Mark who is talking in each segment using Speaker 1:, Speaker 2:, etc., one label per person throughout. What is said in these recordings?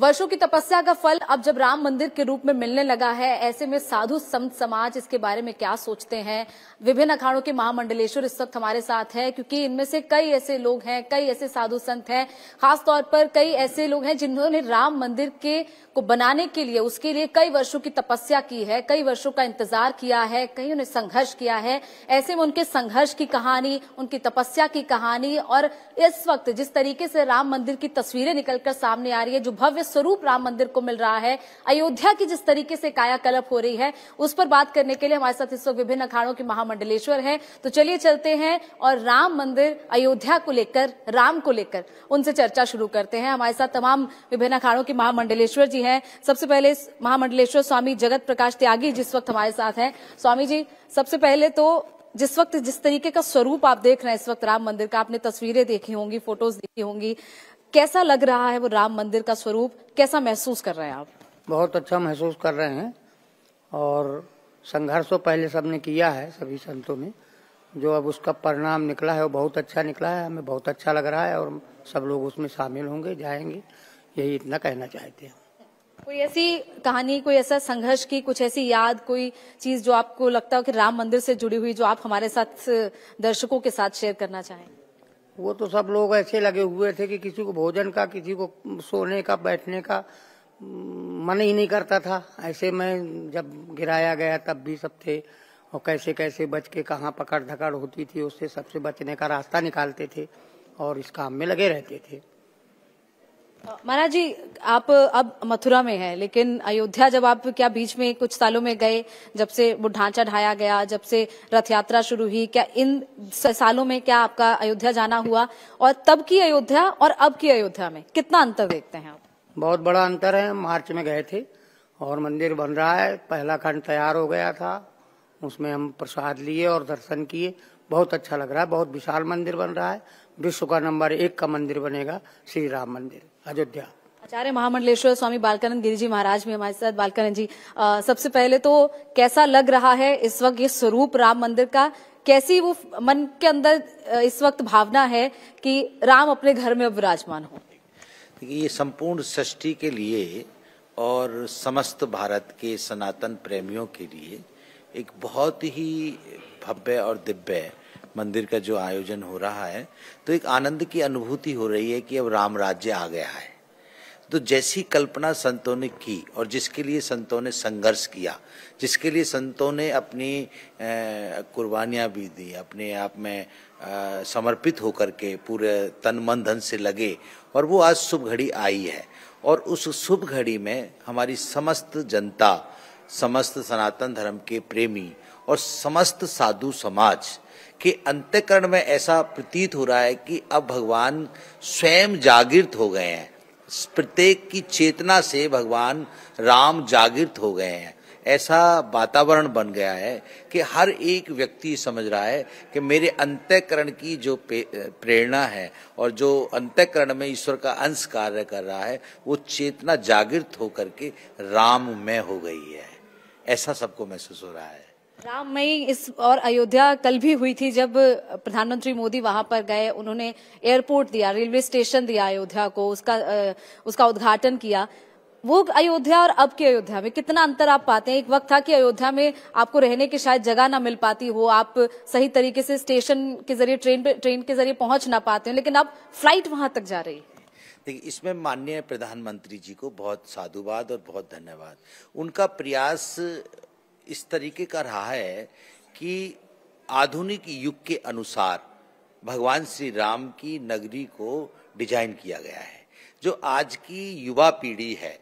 Speaker 1: वर्षों की तपस्या का फल अब जब राम मंदिर के रूप में मिलने लगा है ऐसे में साधु संत समाज इसके बारे में क्या सोचते हैं विभिन्न अखाड़ों के महामंडलेश्वर इस वक्त हमारे साथ है क्योंकि इनमें से कई ऐसे लोग हैं कई ऐसे साधु संत हैं खासतौर पर कई ऐसे लोग हैं जिन्होंने राम मंदिर के को बनाने के लिए उसके लिए कई वर्षो की तपस्या की है कई वर्षो का इंतजार किया है कई उन्हें संघर्ष किया है ऐसे में उनके संघर्ष की कहानी उनकी तपस्या की कहानी और इस वक्त जिस तरीके से राम मंदिर की तस्वीरें निकलकर सामने आ रही है जो भव्य स्वरूप राम मंदिर को मिल रहा है अयोध्या की जिस तरीके से कायाकल्प हो रही है उस पर बात करने के लिए हमारे साथ इस वक्त विभिन्न अखाड़ों के महामंडलेश्वर है तो चलिए चलते हैं और राम मंदिर अयोध्या को लेकर राम को लेकर उनसे चर्चा शुरू करते हैं हमारे साथ तमाम विभिन्न अखाड़ों के महामंडलेश्वर जी हैं सबसे पहले महामंडलेश्वर स्वामी जगत प्रकाश त्यागी जिस वक्त हमारे साथ हैं स्वामी जी सबसे पहले तो जिस वक्त जिस तरीके का स्वरूप आप देख रहे हैं इस वक्त राम मंदिर का आपने तस्वीरें देखी होंगी फोटोज देखी होंगी कैसा लग रहा है वो राम मंदिर का स्वरूप कैसा महसूस कर रहे हैं आप
Speaker 2: बहुत अच्छा महसूस कर रहे हैं और संघर्ष तो पहले सबने किया है सभी संतों ने जो अब उसका परिणाम निकला है वो बहुत अच्छा निकला है हमें बहुत अच्छा लग रहा है और सब लोग उसमें शामिल होंगे जाएंगे यही इतना कहना चाहते हैं
Speaker 1: कोई ऐसी कहानी कोई ऐसा संघर्ष की कुछ ऐसी याद कोई चीज जो आपको लगता हो कि राम मंदिर से जुड़ी हुई जो आप हमारे साथ दर्शकों के साथ शेयर करना चाहेंगे
Speaker 2: वो तो सब लोग ऐसे लगे हुए थे कि किसी को भोजन का किसी को सोने का बैठने का मन ही नहीं करता था ऐसे मैं जब गिराया गया तब भी सब थे और कैसे कैसे बच के कहाँ पकड़ धकड़ होती थी उससे सबसे बचने का रास्ता निकालते थे और इस काम में लगे रहते थे
Speaker 1: महाराज जी आप अब मथुरा में हैं लेकिन अयोध्या जब आप क्या बीच में कुछ सालों में गए जब से वो ढांचा ढाया गया जब से रथ यात्रा शुरू हुई क्या इन सालों में क्या आपका अयोध्या जाना हुआ और तब की अयोध्या और अब की अयोध्या में कितना अंतर देखते हैं आप
Speaker 2: बहुत बड़ा अंतर है मार्च में गए थे और मंदिर बन रहा है पहला खंड तैयार हो गया था उसमें हम प्रसाद लिए और दर्शन किए बहुत अच्छा लग रहा है बहुत विशाल मंदिर बन रहा है विश्व का नंबर एक का मंदिर बनेगा श्री राम मंदिर अयोध्या
Speaker 1: आचार्य महामंडलेश्वर स्वामी बालकानंद गिरी जी महाराज भी हमारे साथ बालकानंद जी आ, सबसे पहले तो कैसा लग रहा है इस वक्त ये स्वरूप राम मंदिर का कैसी वो मन के अंदर इस वक्त भावना है कि राम अपने घर में अब विराजमान हो
Speaker 3: देखिए ये संपूर्ण सृष्टि के लिए और समस्त भारत के सनातन प्रेमियों के लिए एक बहुत ही भव्य और दिव्य मंदिर का जो आयोजन हो रहा है तो एक आनंद की अनुभूति हो रही है कि अब राम राज्य आ गया है तो जैसी कल्पना संतों ने की और जिसके लिए संतों ने संघर्ष किया जिसके लिए संतों ने अपनी कुर्बानियाँ भी दी अपने आप में आ, समर्पित होकर के पूरे तन मन धन से लगे और वो आज शुभ घड़ी आई है और उस शुभ घड़ी में हमारी समस्त जनता समस्त सनातन धर्म के प्रेमी और समस्त साधु समाज कि अंत्यकरण में ऐसा प्रतीत हो रहा है कि अब भगवान स्वयं जागृत हो गए हैं प्रत्येक की चेतना से भगवान राम जागृत हो गए हैं ऐसा वातावरण बन गया है कि हर एक व्यक्ति समझ रहा है कि मेरे अंत्यकरण की जो प्रेरणा है और जो अंत्यकरण में ईश्वर का अंश कार्य कर रहा है वो चेतना जागृत होकर के राम में हो गई है ऐसा सबको महसूस हो रहा है
Speaker 1: राम मई इस और अयोध्या कल भी हुई थी जब प्रधानमंत्री मोदी वहां पर गए उन्होंने एयरपोर्ट दिया रेलवे स्टेशन दिया अयोध्या को उसका उसका उद्घाटन किया वो अयोध्या और अब की अयोध्या में कितना अंतर आप पाते हैं एक वक्त था कि अयोध्या में आपको रहने की शायद जगह ना मिल पाती हो आप सही तरीके से स्टेशन के जरिए ट्रेन पे ट्रेन के जरिए पहुंच ना पाते हो लेकिन अब फ्लाइट वहां तक जा रही है
Speaker 3: देखिए इसमें माननीय प्रधानमंत्री जी को बहुत साधुवाद और बहुत धन्यवाद उनका प्रयास इस तरीके का रहा है कि आधुनिक युग के अनुसार भगवान श्री राम की नगरी को डिजाइन किया गया है जो आज की युवा पीढ़ी है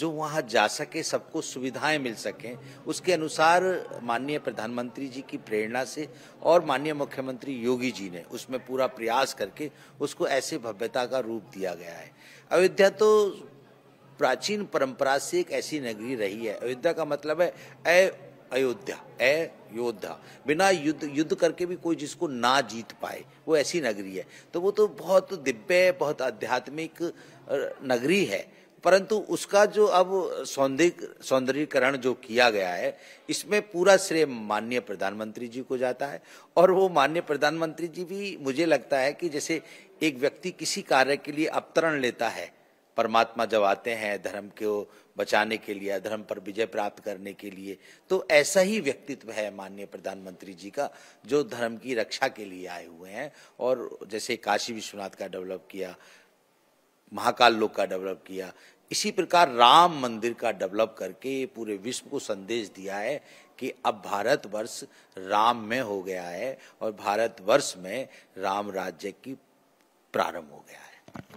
Speaker 3: जो वहाँ जा सके सबको सुविधाएं मिल सकें उसके अनुसार माननीय प्रधानमंत्री जी की प्रेरणा से और माननीय मुख्यमंत्री योगी जी ने उसमें पूरा प्रयास करके उसको ऐसे भव्यता का रूप दिया गया है अयोध्या तो प्राचीन परंपरा से एक ऐसी नगरी रही है अयोध्या का मतलब है अयोध्या अयोध्या बिना युद्ध युद्ध करके भी कोई जिसको ना जीत पाए वो ऐसी नगरी है तो वो तो बहुत दिव्य बहुत आध्यात्मिक नगरी है परंतु उसका जो अब सौंदर्य सौंदर्यकरण जो किया गया है इसमें पूरा श्रेय माननीय प्रधानमंत्री जी को जाता है और वो माननीय प्रधानमंत्री जी भी मुझे लगता है कि जैसे एक व्यक्ति किसी कार्य के लिए अवतरण लेता है परमात्मा जब आते हैं धर्म को बचाने के लिए धर्म पर विजय प्राप्त करने के लिए तो ऐसा ही व्यक्तित्व है माननीय प्रधानमंत्री जी का जो धर्म की रक्षा के लिए आए हुए हैं और जैसे काशी विश्वनाथ का डेवलप किया महाकाल लोक का डेवलप किया इसी प्रकार राम मंदिर का डेवलप करके पूरे विश्व को संदेश दिया है कि अब भारतवर्ष राम में हो गया है और भारतवर्ष में राम राज्य की प्रारंभ हो गया है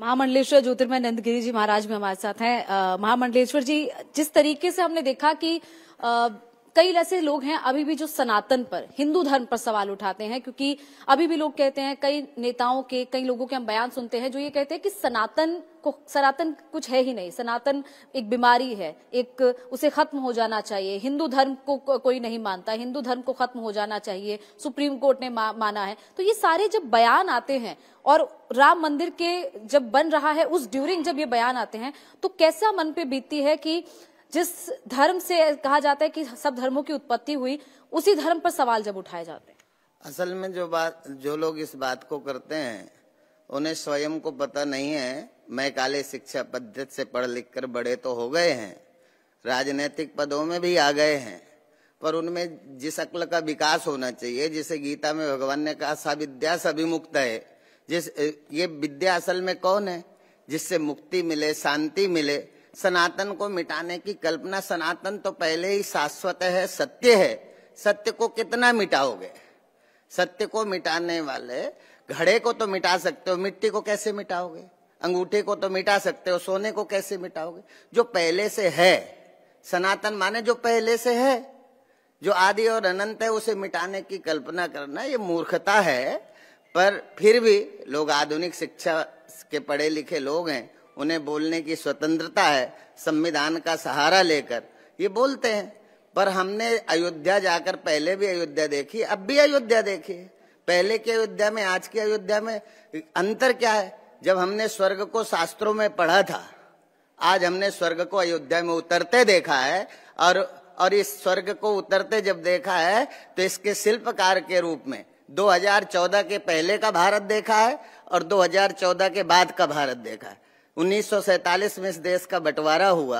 Speaker 1: महामंडलेश्वर ज्योतिर्मय नंदगिरी जी महाराज में हमारे साथ हैं महामंडलेश्वर जी जिस तरीके से हमने देखा कि आ, कई ऐसे लोग हैं अभी भी जो सनातन पर हिंदू धर्म पर सवाल उठाते हैं क्योंकि अभी भी लोग कहते हैं कई नेताओं के कई लोगों के हम बयान सुनते हैं जो ये कहते हैं कि सनातन को सनातन कुछ है ही नहीं सनातन एक बीमारी है एक उसे खत्म हो जाना चाहिए हिंदू धर्म को कोई नहीं मानता हिंदू धर्म को खत्म हो जाना चाहिए सुप्रीम कोर्ट ने मा, माना है तो ये सारे जब बयान आते हैं और राम मंदिर के जब बन रहा है उस ड्यूरिंग जब ये बयान आते हैं तो कैसा मन पे बीतती है कि जिस धर्म से कहा जाता है कि सब धर्मों की उत्पत्ति हुई उसी धर्म पर सवाल जब उठाए जाते हैं
Speaker 4: असल में जो बात जो लोग इस बात को करते हैं उन्हें स्वयं को पता नहीं है मैं काले शिक्षा पद्धति से पढ़ लिख कर बड़े तो हो गए हैं राजनीतिक पदों में भी आ गए हैं पर उनमें जिस अक्ल का विकास होना चाहिए जिसे गीता में भगवान ने कहा विद्या सभी मुक्त है जिस ये विद्या असल में कौन है जिससे मुक्ति मिले शांति मिले सनातन को मिटाने की कल्पना सनातन तो पहले ही शाश्वत है सत्य है सत्य को कितना मिटाओगे सत्य को मिटाने वाले घड़े को तो मिटा सकते हो मिट्टी को कैसे मिटाओगे अंगूठे को तो मिटा सकते हो सोने को कैसे मिटाओगे जो पहले से है सनातन माने जो पहले से है जो आदि और अनंत है उसे मिटाने की कल्पना करना ये मूर्खता है पर फिर भी लोग आधुनिक शिक्षा के पढ़े लिखे लोग हैं उन्हें बोलने की स्वतंत्रता है संविधान का सहारा लेकर ये बोलते हैं पर हमने अयोध्या जाकर पहले भी अयोध्या देखी अब भी अयोध्या देखी पहले की अयोध्या में आज की अयोध्या में अंतर क्या है जब हमने स्वर्ग को शास्त्रों में पढ़ा था आज हमने स्वर्ग को अयोध्या में उतरते देखा है और और इस स्वर्ग को उतरते जब देखा है तो इसके शिल्पकार के रूप में 2014 के पहले का भारत देखा है और 2014 के बाद का भारत देखा है 1947 में इस देश का बंटवारा हुआ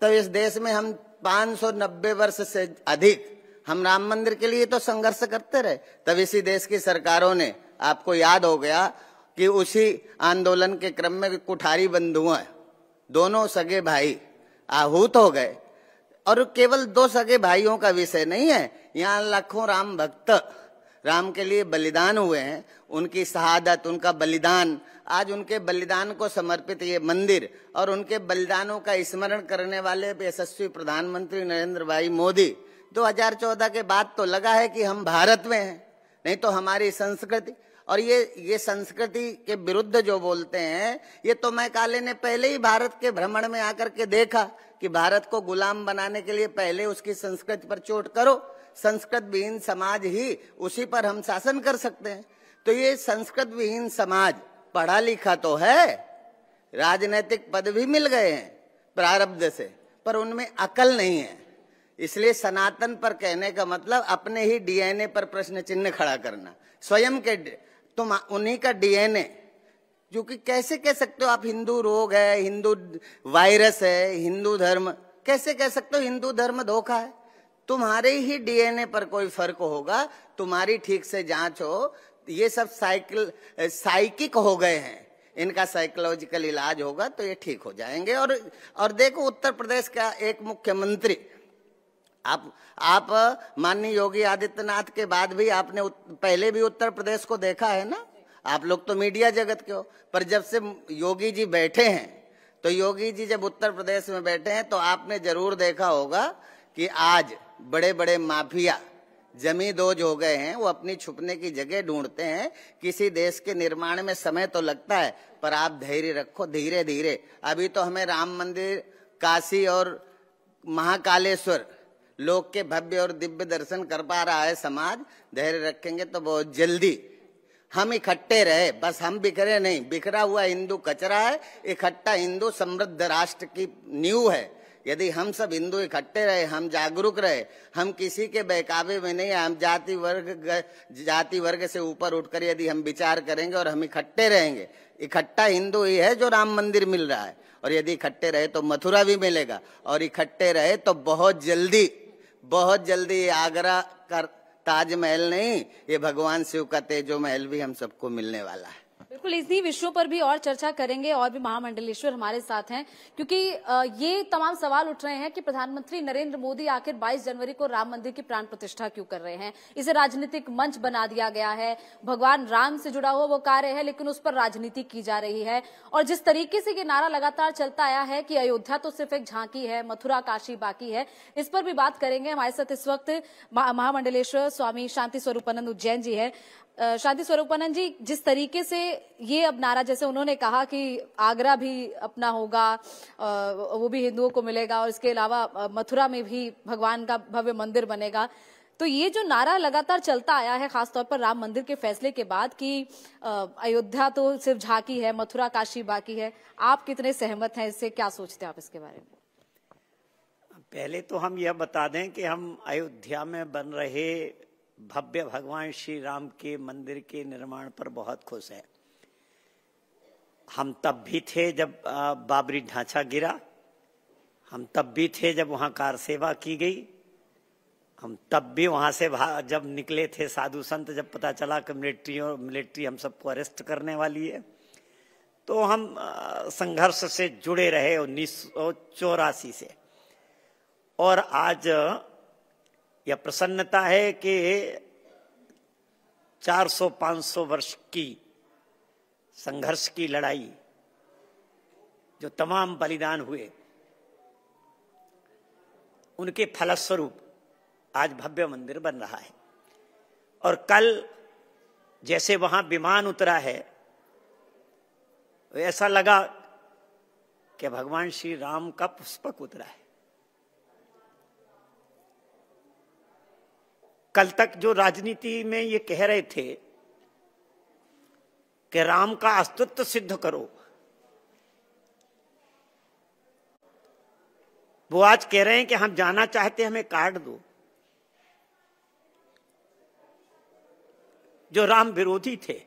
Speaker 4: तो इस देश में हम 590 वर्ष से अधिक हम राम मंदिर के लिए तो संघर्ष करते रहे तब इसी देश की सरकारों ने आपको याद हो गया कि उसी आंदोलन के क्रम में कुठारी बंधुआ दोनों सगे भाई आहूत हो गए और केवल दो सगे भाइयों का विषय नहीं है यहाँ लाखों राम भक्त राम के लिए बलिदान हुए हैं उनकी शहादत उनका बलिदान आज उनके बलिदान को समर्पित ये मंदिर और उनके बलिदानों का स्मरण करने वाले यशस्वी प्रधानमंत्री नरेंद्र भाई मोदी 2014 के बाद तो लगा है कि हम भारत में हैं नहीं तो हमारी संस्कृति और ये ये संस्कृति के विरुद्ध जो बोलते हैं ये तो मैं काले ने पहले ही भारत के भ्रमण में आकर के देखा कि भारत को गुलाम बनाने के लिए पहले उसकी संस्कृति पर चोट करो संस्कृत विहीन समाज ही उसी पर हम शासन कर सकते हैं तो ये संस्कृत विहीन समाज पढ़ा लिखा तो है राजनैतिक पद भी मिल गए हैं प्रारब्ध से पर उनमें अकल नहीं है इसलिए सनातन पर कहने का मतलब अपने ही डीएनए पर प्रश्न चिन्ह खड़ा करना स्वयं के तुम उन्हीं का डीएनए जो कि कैसे कह सकते हो आप हिंदू रोग है हिंदू वायरस है हिंदू धर्म कैसे कह सकते हो हिंदू धर्म धोखा है तुम्हारे ही डीएनए पर कोई फर्क होगा तुम्हारी ठीक से जांच हो ये सब साइकिल साइकिक हो गए हैं इनका साइकोलॉजिकल इलाज होगा तो ये ठीक हो जाएंगे और और देखो उत्तर प्रदेश का एक मुख्यमंत्री आप आप माननीय योगी आदित्यनाथ के बाद भी आपने उत, पहले भी उत्तर प्रदेश को देखा है ना आप लोग तो मीडिया जगत के हो पर जब से योगी जी बैठे हैं तो योगी जी जब उत्तर प्रदेश में बैठे हैं तो आपने जरूर देखा होगा कि आज बड़े बड़े माफिया दोज हो गए हैं वो अपनी छुपने की जगह ढूंढते हैं किसी देश के निर्माण में समय तो लगता है पर आप धैर्य रखो धीरे धीरे अभी तो हमें राम मंदिर काशी और महाकालेश्वर लोक के भव्य और दिव्य दर्शन कर पा रहा है समाज धैर्य रखेंगे तो बहुत जल्दी हम इकट्ठे रहे बस हम बिखरे नहीं बिखरा हुआ हिंदू कचरा है इकट्ठा हिंदू समृद्ध राष्ट्र की नींव है यदि हम सब हिंदू इकट्ठे रहे हम जागरूक रहे हम किसी के बहकावे में नहीं हम जाति वर्ग जाति वर्ग से ऊपर उठकर यदि हम विचार करेंगे और हम इकट्ठे रहेंगे इकट्ठा हिंदू ही है जो राम मंदिर मिल रहा है और यदि इकट्ठे रहे तो मथुरा भी मिलेगा और इकट्ठे रहे तो बहुत जल्दी बहुत जल्दी आगरा कर ताजमहल नहीं ये भगवान शिव का तेजो महल भी हम सबको मिलने वाला है
Speaker 1: बिल्कुल इन्हीं विषयों पर भी और चर्चा करेंगे और भी महामंडलेश्वर हमारे साथ हैं क्योंकि ये तमाम सवाल उठ रहे हैं कि प्रधानमंत्री नरेंद्र मोदी आखिर 22 जनवरी को राम मंदिर की प्राण प्रतिष्ठा क्यों कर रहे हैं इसे राजनीतिक मंच बना दिया गया है भगवान राम से जुड़ा हुआ वो कार्य है लेकिन उस पर राजनीति की जा रही है और जिस तरीके से ये नारा लगातार चलता आया है कि अयोध्या तो सिर्फ एक झांकी है मथुरा काशी बाकी है इस पर भी बात करेंगे हमारे साथ इस वक्त महामंडलेश्वर स्वामी शांति स्वरूपानंद उज्जैन जी है शांति स्वरूपानंद जी जिस तरीके से ये अब नारा जैसे उन्होंने कहा कि आगरा भी अपना होगा वो भी हिंदुओं को मिलेगा और इसके अलावा मथुरा में भी भगवान का भव्य मंदिर बनेगा तो ये जो नारा लगातार चलता आया है खासतौर पर राम मंदिर के फैसले के बाद कि अयोध्या तो सिर्फ झांकी है मथुरा काशी बाकी है आप कितने सहमत हैं इससे क्या सोचते हैं आप इसके बारे में
Speaker 5: पहले तो हम यह बता दें कि हम अयोध्या में बन रहे भव्य भगवान श्री राम के मंदिर के निर्माण पर बहुत खुश है हम तब भी थे जब बाबरी ढांचा गिरा हम तब भी थे जब वहां कार सेवा की गई हम तब भी वहां से जब निकले थे साधु संत जब पता चला कि मिलिट्री और मिलिट्री हम सबको अरेस्ट करने वाली है तो हम संघर्ष से जुड़े रहे उन्नीस सौ चौरासी से और आज यह प्रसन्नता है कि 400-500 वर्ष की संघर्ष की लड़ाई जो तमाम बलिदान हुए उनके फलस्वरूप आज भव्य मंदिर बन रहा है और कल जैसे वहां विमान उतरा है तो ऐसा लगा कि भगवान श्री राम का पुष्पक उतरा है कल तक जो राजनीति में ये कह रहे थे कि राम का अस्तित्व सिद्ध करो वो आज कह रहे हैं कि हम जाना चाहते हमें कार्ड दो जो राम विरोधी थे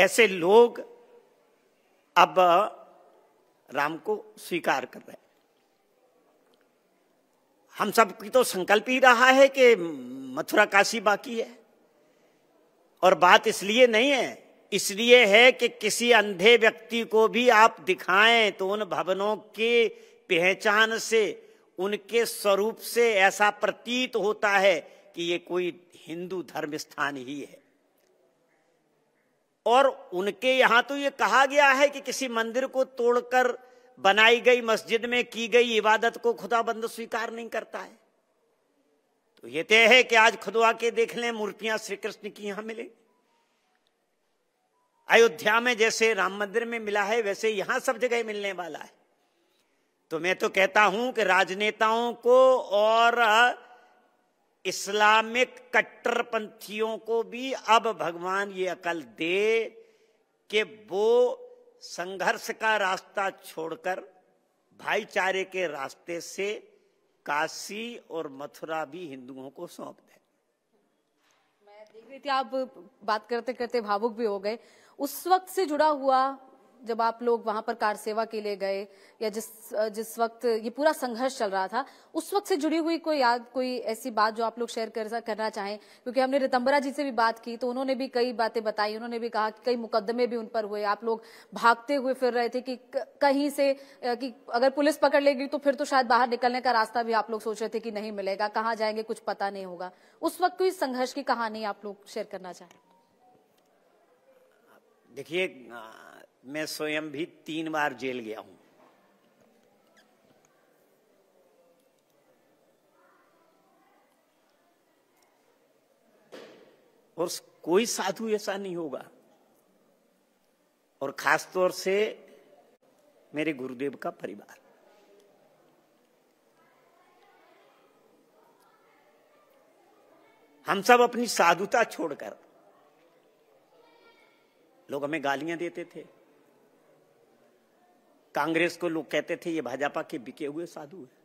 Speaker 5: ऐसे लोग अब राम को स्वीकार कर रहे हैं हम सब की तो संकल्प ही रहा है कि मथुरा काशी बाकी है और बात इसलिए नहीं है इसलिए है कि किसी अंधे व्यक्ति को भी आप दिखाएं तो उन भवनों के पहचान से उनके स्वरूप से ऐसा प्रतीत होता है कि ये कोई हिंदू धर्म स्थान ही है और उनके यहां तो ये कहा गया है कि किसी मंदिर को तोड़कर बनाई गई मस्जिद में की गई इबादत को खुदा बंद स्वीकार नहीं करता है तो ये तय है कि आज खुदवा के देख लें मूर्तियां श्री कृष्ण की यहां मिले अयोध्या में जैसे राम मंदिर में मिला है वैसे यहां सब जगह मिलने वाला है तो मैं तो कहता हूं कि राजनेताओं को और इस्लामिक कट्टरपंथियों को भी अब भगवान ये अकल दे कि वो संघर्ष का रास्ता छोड़कर भाईचारे के रास्ते से काशी और मथुरा भी हिंदुओं को सौंप दे
Speaker 1: मैं देख रही थी आप बात करते करते भावुक भी हो गए उस वक्त से जुड़ा हुआ जब आप लोग वहां पर कार सेवा के लिए गए या जिस जिस वक्त ये पूरा संघर्ष चल रहा था उस वक्त से जुड़ी हुई कोई याद कोई ऐसी बात जो आप लोग शेयर कर, करना चाहें क्योंकि हमने रितंबरा जी से भी बात की तो उन्होंने भी कई बातें बताई उन्होंने भी कहा कि कई मुकदमे भी उन पर हुए आप लोग भागते हुए फिर रहे थे कि कहीं से कि अगर पुलिस पकड़ लेगी तो फिर तो शायद बाहर निकलने का रास्ता भी आप लोग सोच रहे थे कि नहीं मिलेगा कहाँ जाएंगे कुछ पता नहीं होगा उस वक्त कोई संघर्ष की कहानी आप लोग शेयर करना चाहें
Speaker 5: देखिए मैं स्वयं भी तीन बार जेल गया हूं और कोई साधु ऐसा नहीं होगा और खास तौर से मेरे गुरुदेव का परिवार हम सब अपनी साधुता छोड़कर लोग हमें गालियां देते थे कांग्रेस को लोग कहते थे ये भाजपा के बिके हुए साधु है